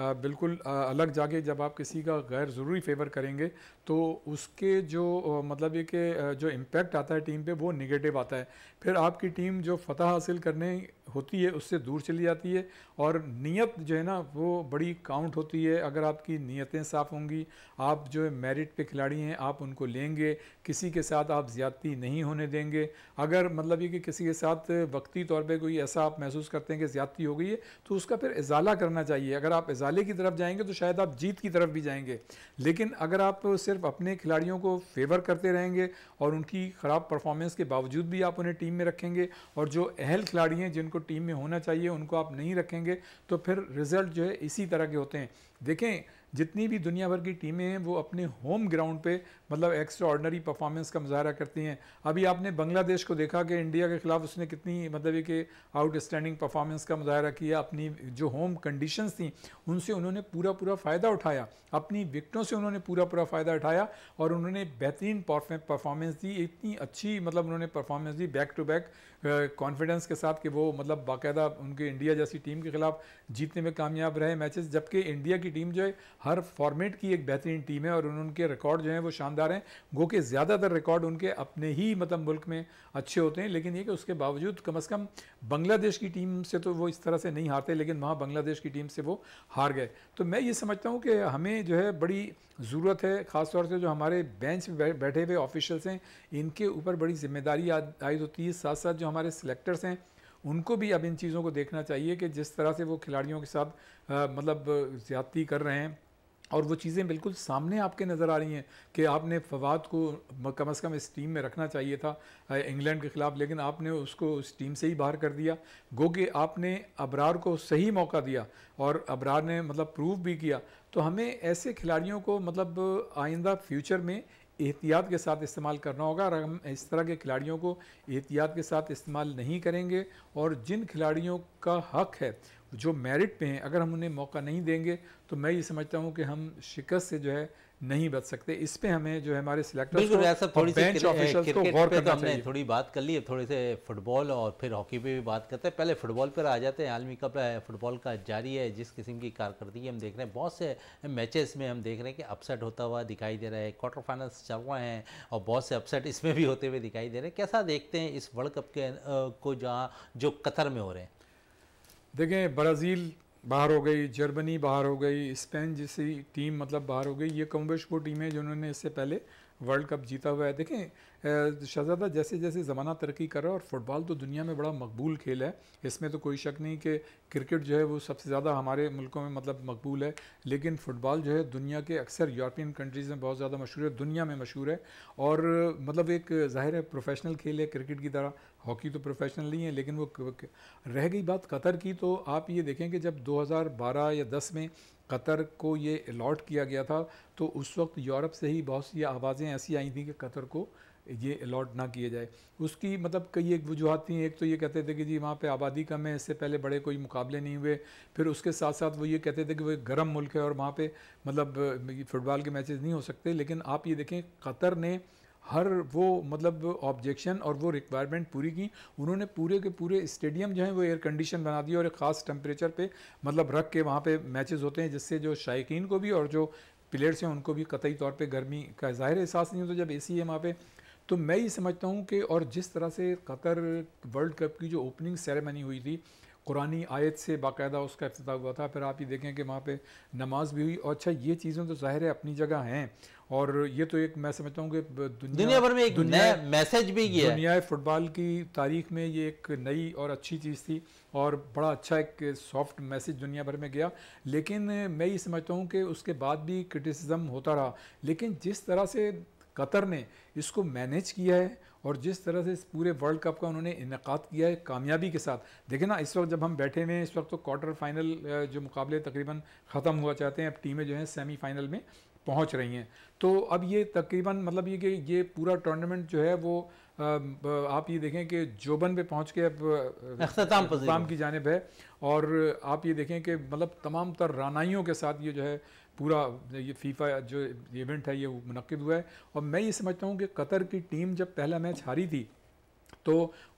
आ, बिल्कुल आ, अलग जाके जब आप किसी का गैर ज़रूरी फेवर करेंगे तो उसके जो मतलब ये कि जो इम्पैक्ट आता है टीम पे वो निगेटिव आता है फिर आपकी टीम जो फतह हासिल करने होती है उससे दूर चली जाती है और नीयत जो है ना वो बड़ी काउंट होती है अगर आपकी नीयतें साफ़ होंगी आप जो है मेरिट पे खिलाड़ी हैं आप उनको लेंगे किसी के साथ आप ज़्यादती नहीं होने देंगे अगर मतलब ये कि किसी के साथ वक्ती तौर पर कोई ऐसा आप महसूस करते हैं कि ज़्यादती हो गई है तो उसका फिर इजाला करना चाहिए अगर आप इजाले की तरफ जाएंगे तो शायद आप जीत की तरफ भी जाएंगे लेकिन अगर आप उसे सिर्फ अपने खिलाड़ियों को फेवर करते रहेंगे और उनकी ख़राब परफॉर्मेंस के बावजूद भी आप उन्हें टीम में रखेंगे और जो अहल खिलाड़ी हैं जिनको टीम में होना चाहिए उनको आप नहीं रखेंगे तो फिर रिज़ल्ट जो है इसी तरह के होते हैं देखें जितनी भी दुनिया भर की टीमें हैं वो अपने होम ग्राउंड पे मतलब एक्स्ट्रा ऑर्डनरी परफॉर्मेंस का मुजाहरा करती हैं अभी आपने बांग्लादेश को देखा कि इंडिया के खिलाफ उसने कितनी मतलब कि आउटस्टैंडिंग परफॉर्मेंस का मुजाहरा किया अपनी जो होम कंडीशन थी उनसे उन्होंने पूरा पूरा फ़ायदा उठाया अपनी विकटों से उन्होंने पूरा पूरा फ़ायदा उठाया और उन्होंने बेहतरीन परफॉर्मेंस दी इतनी अच्छी मतलब उन्होंने परफॉर्मेंस दी बैक टू बैक कॉन्फिडेंस के साथ कि वो मतलब बाकायदा उनके इंडिया जैसी टीम के खिलाफ जीतने में कामयाब रहे मैचेस जबकि इंडिया की टीम जो है हर फॉर्मेट की एक बेहतरीन टीम है और उनके रिकॉर्ड जो है वो शानदार रहे हैं गो के ज़्यादातर रिकॉर्ड उनके अपने ही मतलब मुल्क में अच्छे होते हैं लेकिन ये कि उसके बावजूद कम अज़ कम बांग्लादेश की टीम से तो वो इस तरह से नहीं हारते लेकिन वहाँ बांग्लादेश की टीम से वो हार गए तो मैं ये समझता हूँ कि हमें जो है बड़ी ज़रूरत है ख़ासतौर से जो हमारे बेंच में बैठे हुए ऑफिशल्स हैं इनके ऊपर बड़ी जिम्मेदारी आयद होती है साथ साथ जो हमारे सिलेक्टर्स हैं उनको भी अब इन चीज़ों को देखना चाहिए कि जिस तरह से वो खिलाड़ियों के साथ आ, मतलब ज़्यादती कर रहे हैं और वो चीज़ें बिल्कुल सामने आपके नज़र आ रही हैं कि आपने फवाद को कम अज़ कम इस टीम में रखना चाहिए था इंग्लैंड के ख़िलाफ़ लेकिन आपने उसको उस टीम से ही बाहर कर दिया गो कि आपने अबरार को सही मौका दिया और अबरार ने मतलब प्रूव भी किया तो हमें ऐसे खिलाड़ियों को मतलब आइंदा फ्यूचर में एहतियात के साथ इस्तेमाल करना होगा और हम इस तरह के खिलाड़ियों को एहतियात के साथ इस्तेमाल नहीं करेंगे और जिन खिलाड़ियों का हक है जो मेरिट पे हैं अगर हम उन्हें मौका नहीं देंगे तो मैं ये समझता हूँ कि हम शिकस्त से जो है नहीं बच सकते इस पे हमें जो है हमारे सिलेक्टर्स को थोड़ी सी तो हमने थोड़ी बात कर ली थोड़े से फुटबॉल और फिर हॉकी पे भी बात करते हैं पहले फुटबॉल पर आ जाते हैं आलमी कप है फुटबॉल का जारी है जिस किस्म की कारकर्दगी हम देख रहे हैं बहुत से मैचेस में हम देख रहे हैं कि अपसेट होता हुआ दिखाई दे रहा है क्वार्टर फाइनल्स चल रहे हैं और बहुत से अपसेट इसमें भी होते हुए दिखाई दे रहे हैं कैसा देखते हैं इस वर्ल्ड कप के को जहाँ जो कतर में हो रहे हैं देखें ब्राज़ील बाहर हो गई जर्मनी बाहर हो गई स्पेन जैसी टीम मतलब बाहर हो गई ये कमबेश वो है जिन्होंने इससे पहले वर्ल्ड कप जीता हुआ है देखें शहजादा जैसे जैसे ज़माना तरक्की कर रहा है और फुटबॉल तो दुनिया में बड़ा मकबूल खेल है इसमें तो कोई शक नहीं कि क्रिकेट जो है वो सबसे ज़्यादा हमारे मुल्कों में मतलब मकबूल है लेकिन फ़ुटबॉल जो है दुनिया के अक्सर यूरोपियन कंट्रीज़ में बहुत ज़्यादा मशहूर है दुनिया में मशहूर है और मतलब एक ज़ाहिर है प्रोफेशनल खेल है क्रिकेट की तरह हॉकी तो प्रोफेशनल नहीं है लेकिन वो रह गई बात कतर की तो आप ये देखें कि जब 2012 या 10 में कतर को ये अलॉट किया गया था तो उस वक्त यूरोप से ही बहुत सी आवाज़ें ऐसी आई थी कि कतर को ये अलॉट ना किए जाए उसकी मतलब कई एक वजूहत थी एक तो ये कहते थे कि जी वहाँ पे आबादी कम है इससे पहले बड़े कोई मुकाबले नहीं हुए फिर उसके साथ साथ वो ये कहते थे कि वो गर्म मुल्क है और वहाँ पे मतलब फुटबॉल के मैचेस नहीं हो सकते लेकिन आप ये देखें कतर ने हर वो मतलब ऑब्जेक्शन और वो रिक्वायरमेंट पूरी की उन्होंने पूरे के पूरे स्टेडियम जो है वो एयर कंडीशन बना दिया और एक ख़ास टेम्परेचर पे मतलब रख के वहाँ पे मैचेस होते हैं जिससे जो शायक को भी और जो प्लेयर्स हैं उनको भी कतई तौर पे गर्मी का ज़ाहिर एहसास नहीं होता जब ए सी है वहाँ पर तो मैं ये समझता हूँ कि और जिस तरह से कतर वर्ल्ड कप की जो ओपनिंग सेरेमनी हुई थी कुरानी आयत से बाकायदा उसका अफ्ताह हुआ था फिर आप ये देखें कि वहाँ पे नमाज भी हुई और अच्छा ये चीज़ें तो ज़ाहिर है अपनी जगह हैं और ये तो एक मैं समझता हूँ कि दुनिया, भर में एक नया मैसेज भी ये दुनिया फुटबॉल की तारीख में ये एक नई और अच्छी चीज़ थी और बड़ा अच्छा एक सॉफ्ट मैसेज दुनिया भर में गया लेकिन मैं ये समझता हूँ कि उसके बाद भी क्रिटिसिज्म होता रहा लेकिन जिस तरह से कतर ने इसको मैनेज किया है और जिस तरह से इस पूरे वर्ल्ड कप का उन्होंने इनका किया है कामयाबी के साथ देखे ना इस वक्त जब हम बैठे हुए हैं इस वक्त तो क्वार्टर फाइनल जो मुकाबले तकरीबन ख़त्म हुआ चाहते हैं अब टीमें जो हैं सेमीफाइनल में पहुंच रही हैं तो अब ये तकरीबन मतलब ये कि ये पूरा टूर्नामेंट जो है वो आप ये देखें कि जोबन पे पहुंच के अब अख्ताम की जानब है और आप ये देखें कि मतलब तमाम तर रानाइयों के साथ ये जो है पूरा ये फीफा जो इवेंट है ये मनद हुआ है और मैं ये समझता हूँ कि कतर की टीम जब पहला मैच हारी थी तो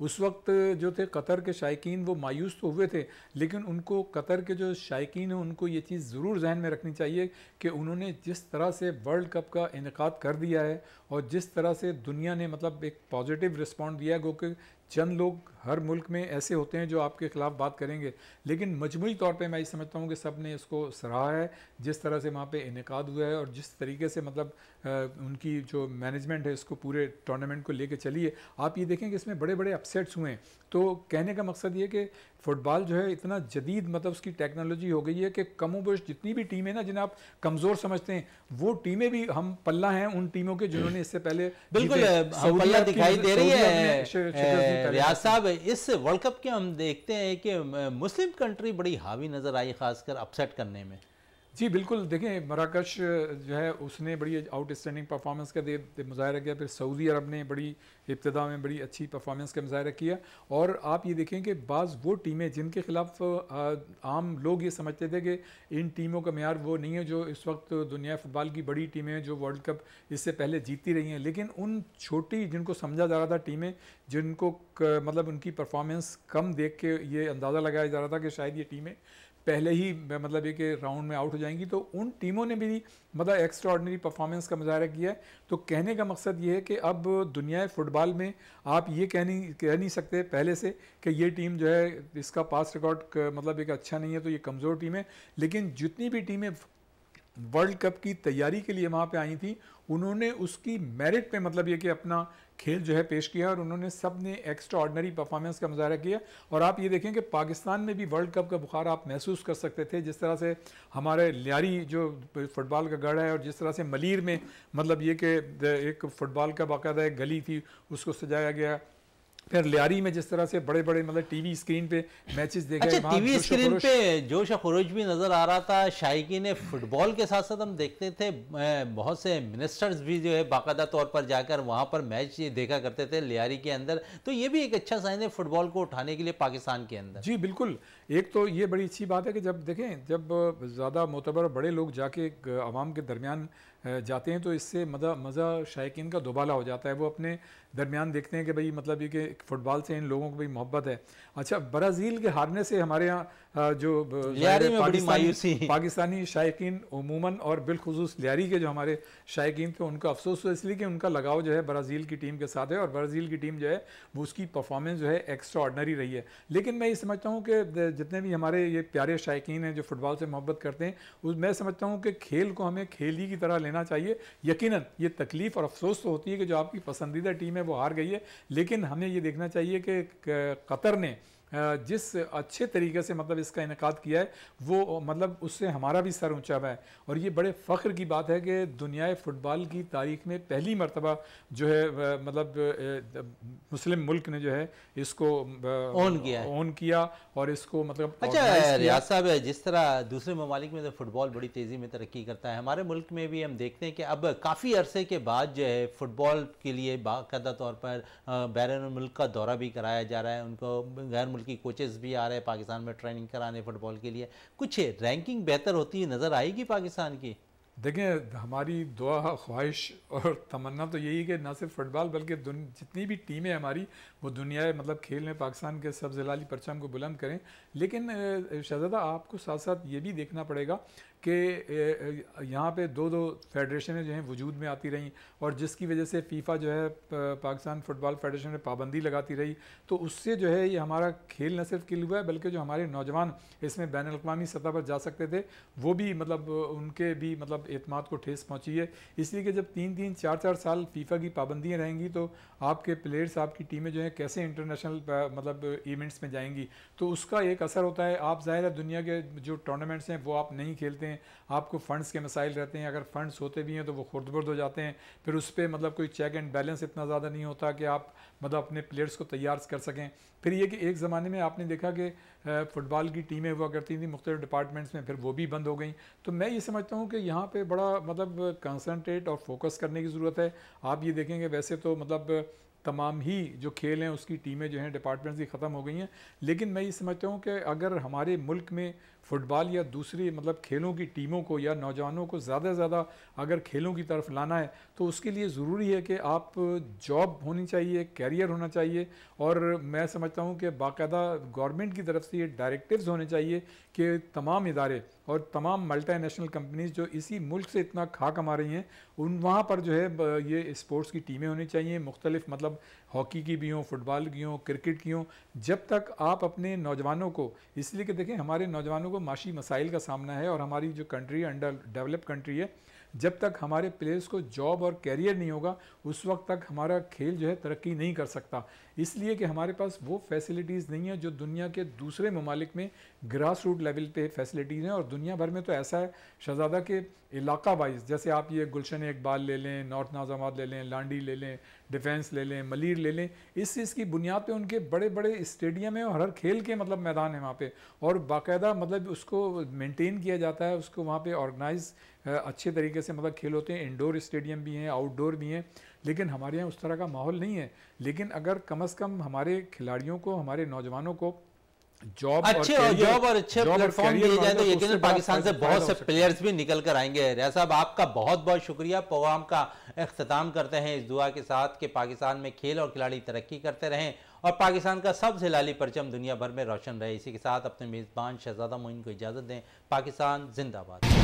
उस वक्त जो थे कतर के शायकीन वो मायूस तो हुए थे लेकिन उनको कतर के जो शायकीन हैं उनको ये चीज़ ज़रूर जहन में रखनी चाहिए कि उन्होंने जिस तरह से वर्ल्ड कप का इनका कर दिया है और जिस तरह से दुनिया ने मतलब एक पॉजिटिव रिस्पॉन्ड दिया है क्योंकि चंद लोग हर मुल्क में ऐसे होते हैं जो आपके ख़िलाफ़ बात करेंगे लेकिन मजमू तौर पे मैं ये समझता हूँ कि सब ने इसको सराहा है जिस तरह से वहाँ पे इनका हुआ है और जिस तरीके से मतलब आ, उनकी जो मैनेजमेंट है इसको पूरे टूर्नामेंट को लेके चली है आप ये देखें कि इसमें बड़े बड़े अपसेट्स हुए हैं तो कहने का मकसद ये कि फुटबॉल जो है इतना जदीद मतलब उसकी टेक्नोलॉजी हो गई है कि कम उबश जितनी भी टीमें ना जिन्हें आप कमज़ोर समझते हैं वो टीमें भी हम पल्ला हैं उन टीमों के जिन्होंने इससे पहले बिल्कुल पल्ला दिखाई दे रही है रियाज साहब इस वर्ल्ड कप के हम देखते हैं कि मुस्लिम कंट्री बड़ी हावी नज़र आई खासकर अपसेट करने में जी बिल्कुल देखें मराकश जो है उसने बड़ी आउटस्टैंडिंग परफॉर्मेंस का दे, दे मुजाहरा किया फिर सऊदी अरब ने बड़ी इब्तदा में बड़ी अच्छी परफॉर्मेंस का मुजाहरा किया और आप ये देखें कि बाज़ वो टीमें जिनके खिलाफ आम लोग ये समझते थे कि इन टीमों का मैार वो नहीं है जो इस वक्त दुनिया फ़ुटबॉल की बड़ी टीमें जो वर्ल्ड कप इससे पहले जीतती रही हैं लेकिन उन छोटी जिनको समझा जा रहा था टीमें जिनको मतलब उनकी परफॉर्मेंस कम देख के ये अंदाज़ा लगाया जा रहा था कि शायद ये टीमें पहले ही मतलब ये कि राउंड में आउट हो जाएंगी तो उन टीमों ने भी मतलब एक्स्ट्राऑर्डनरी परफॉर्मेंस का मुजाहरा किया है तो कहने का मकसद ये है कि अब दुनिया फुटबॉल में आप ये कह नहीं कह नहीं सकते पहले से कि ये टीम जो है इसका पास रिकॉर्ड मतलब एक अच्छा नहीं है तो ये कमज़ोर टीम है लेकिन जितनी भी टीमें वर्ल्ड कप की तैयारी के लिए वहाँ पे आई थी उन्होंने उसकी मेरिट पे मतलब ये कि अपना खेल जो है पेश किया और उन्होंने सब ने एक्स्ट्रा ऑर्डनरी परफॉर्मेंस का मुजाहरा किया और आप ये देखें कि पाकिस्तान में भी वर्ल्ड कप का बुखार आप महसूस कर सकते थे जिस तरह से हमारे लियारी जो फुटबॉल का गढ़ है और जिस तरह से मलिर में मतलब ये कि एक फ़ुटबॉल का बाकायदा एक गली थी उसको सजाया गया फिर लियारी में जिस तरह से बड़े बड़े मतलब टीवी स्क्रीन पे मैचेस देखे अच्छा, टीवी स्क्रीन पे जोश खरोज भी नजर आ रहा था शायकी ने फुटबॉल के साथ साथ हम देखते थे बहुत से मिनिस्टर्स भी जो है बाकायदा तौर पर जाकर वहाँ पर मैच देखा करते थे लियारी के अंदर तो ये भी एक अच्छा साइन है फुटबॉल को उठाने के लिए पाकिस्तान के अंदर जी बिल्कुल एक तो ये बड़ी अच्छी बात है कि जब देखें जब ज़्यादा मोतबर बड़े लोग जाके आवाम के दरमियान जाते हैं तो इससे मज़ा मज़ा शायक का दोबाला हो जाता है वो अपने दरमियान देखते हैं कि भाई मतलब ये कि फ़ुटबॉल से इन लोगों को भाई मोहब्बत है अच्छा ब्राज़ील के हारने से हमारे यहाँ जो लियारी में बड़ी मायूसी पाकिस्तानी शायकीन उमूमन और बिलखसूस लियारी के जो हमारे शायकीन थे उनका अफसोस हुआ तो इसलिए कि उनका लगाव जो है ब्राज़ील की टीम के साथ है और ब्राज़ील की टीम जो है वो उसकी परफॉर्मेंस जो है एक्स्ट्रा रही है लेकिन मैं ये समझता हूँ कि जितने भी हमारे ये प्यारे शायकीन हैं जो फुटबॉल से मोहब्बत करते हैं मैं समझता हूँ कि खेल को हमें खेल ही की तरह लेना चाहिए यकीन ये तकलीफ़ और अफसोस तो होती है कि जो आपकी पसंदीदा टीम है वो हार गई है लेकिन हमें ये देखना चाहिए कि कतर ने जिस अच्छे तरीके से मतलब इसका इनका किया है वो मतलब उससे हमारा भी सर ऊंचा हुआ है और ये बड़े फ़ख्र की बात है कि दुनिया फ़ुटबॉल की तारीख में पहली मरतबा जो है मतलब मुस्लिम मुल्क ने जो है इसको ऑन किया ऑन किया और इसको मतलब अच्छा रियाज साहब जिस तरह दूसरे ममालिक में तो फुटबॉल बड़ी तेज़ी में तरक्की करता है हमारे मुल्क में भी हम देखते हैं कि अब काफ़ी अरसे के बाद जो है फुटबॉल के लिए बाकायदा तौर पर बैरून मुल्क का दौरा भी कराया जा रहा है उनको गैर मुल्क बल्कि कोचेज़ भी आ रहे हैं पाकिस्तान में ट्रेनिंग कराने फ़ुटबॉल के लिए कुछ रैंकिंग बेहतर होती है नज़र आएगी पाकिस्तान की देखें हमारी दुआ ख्वाहिश और तमन्ना तो यही है कि ना सिर्फ फ़ुटबॉल बल्कि जितनी भी टीमें हमारी वो दुनिया मतलब खेल में पाकिस्तान के सब जलाली परचम को बुलंद करें लेकिन शहजादा आपको साथ साथ ये भी देखना पड़ेगा कि यहाँ पे दो दो फेडरेशन जो हैं वजूद में आती रहीं और जिसकी वजह से फीफा जो है पाकिस्तान फुटबॉल फेडरेशन में पाबंदी लगाती रही तो उससे जो है ये हमारा खेल न सिर्फ किल हुआ है बल्कि जो हमारे नौजवान इसमें बैन अवी सतह पर जा सकते थे वो भी मतलब उनके भी मतलब अतमाद को ठेस पहुँची है इसलिए कि जब तीन तीन चार चार साल फीफा की पाबंदियाँ रहेंगी तो आपके प्लेयर्स आपकी टीमें जो हैं कैसे इंटरनेशनल मतलब इवेंट्स में जाएंगी तो उसका एक असर होता है आप ज़ाहिर है दुनिया के जो टूर्नामेंट्स हैं वो आप नहीं खेलते हैं हैं आपको फ़ंड्स के मसाइल रहते हैं अगर फ़ंड्स होते भी हैं तो वो खुर्द बुर्द हो जाते हैं फिर उस पर मतलब कोई चेक एंड बैलेंस इतना ज़्यादा नहीं होता कि आप मतलब अपने प्लेयर्स को तैयार कर सकें फिर ये कि एक ज़माने में आपने देखा कि फ़ुटबॉल की टीमें हुआ करती थी मुख्तलिफ डिपार्टमेंट्स में फिर वो भी बंद हो गई तो मैं ये समझता हूँ कि यहाँ पर बड़ा मतलब कंसनट्रेट और फोकस करने की ज़रूरत है आप ये देखेंगे वैसे तो मतलब तमाम ही जो खेल हैं उसकी टीमें जो हैं डिपार्टमेंट्स की ख़त्म हो गई हैं लेकिन मैं ये समझता हूँ कि अगर हमारे मुल्क में फुटबॉल या दूसरी मतलब खेलों की टीमों को या नौजवानों को ज़्यादा से ज़्यादा अगर खेलों की तरफ लाना है तो उसके लिए ज़रूरी है कि आप जॉब होनी चाहिए कैरियर होना चाहिए और मैं समझता हूँ कि बाकायदा गवर्नमेंट की तरफ से ये डायरेक्टिव्स होने चाहिए कि तमाम इदारे और तमाम नेशनल कंपनीज़ जो इसी मुल्क से इतना खा कमा रही हैं उन वहाँ पर जो है ये स्पोर्ट्स की टीमें होनी चाहिए मुख्तलिफ मतलब हॉकी की भी हों फुटबॉल की हों क्रिकेट की हों जब तक आप अपने नौजवानों को इसलिए कि देखें हमारे नौजवानों को माशी मसाइल का सामना है और हमारी जो कंट्री अंडर डेवलप कंट्री है जब तक हमारे प्लेयर्स को जॉब और कैरियर नहीं होगा उस वक्त तक हमारा खेल जो है तरक्की नहीं कर सकता इसलिए कि हमारे पास वो फैसिलिटीज़ नहीं है जो दुनिया के दूसरे ममालिक में ग्रास रूट लेवल पे फैसिलिटीज़ हैं और दुनिया भर में तो ऐसा है शहजादा के इलाका वाइज जैसे आप ये गुलशन इकबाल ले लें नॉर्थ नाजामाबाद ले लें लांडी ले लें डिफेंस ले लें मलिर ले लें इस चीज़ की बुनियाद पे उनके बड़े बड़े स्टेडियम हैं और हर खेल के मतलब मैदान है वहाँ पे और बाकायदा मतलब उसको मेंटेन किया जाता है उसको वहाँ पे ऑर्गेनाइज अच्छे तरीके से मतलब खेल होते हैं इंडोर स्टेडियम भी हैं आउटडोर भी हैं लेकिन हमारे यहाँ उस तरह का माहौल नहीं है लेकिन अगर कम अज़ कम हमारे खिलाड़ियों को हमारे नौजवानों को जॉब अच्छे और जॉब और अच्छे प्लेटफॉर्म दिए जाए तो यकीन पाकिस्तान से बहुत से प्लेयर्स भी निकल कर आएंगे रिया साहब आपका बहुत बहुत शुक्रिया प्रोग्राम का अख्ताम करते हैं इस दुआ के साथ कि पाकिस्तान में खेल और खिलाड़ी तरक्की करते रहें और पाकिस्तान का सबसे लाली परचम दुनिया भर में रोशन रहे इसी के साथ अपने मेज़बान शहजादा मोइन को इजाज़त दें पाकिस्तान जिंदाबाद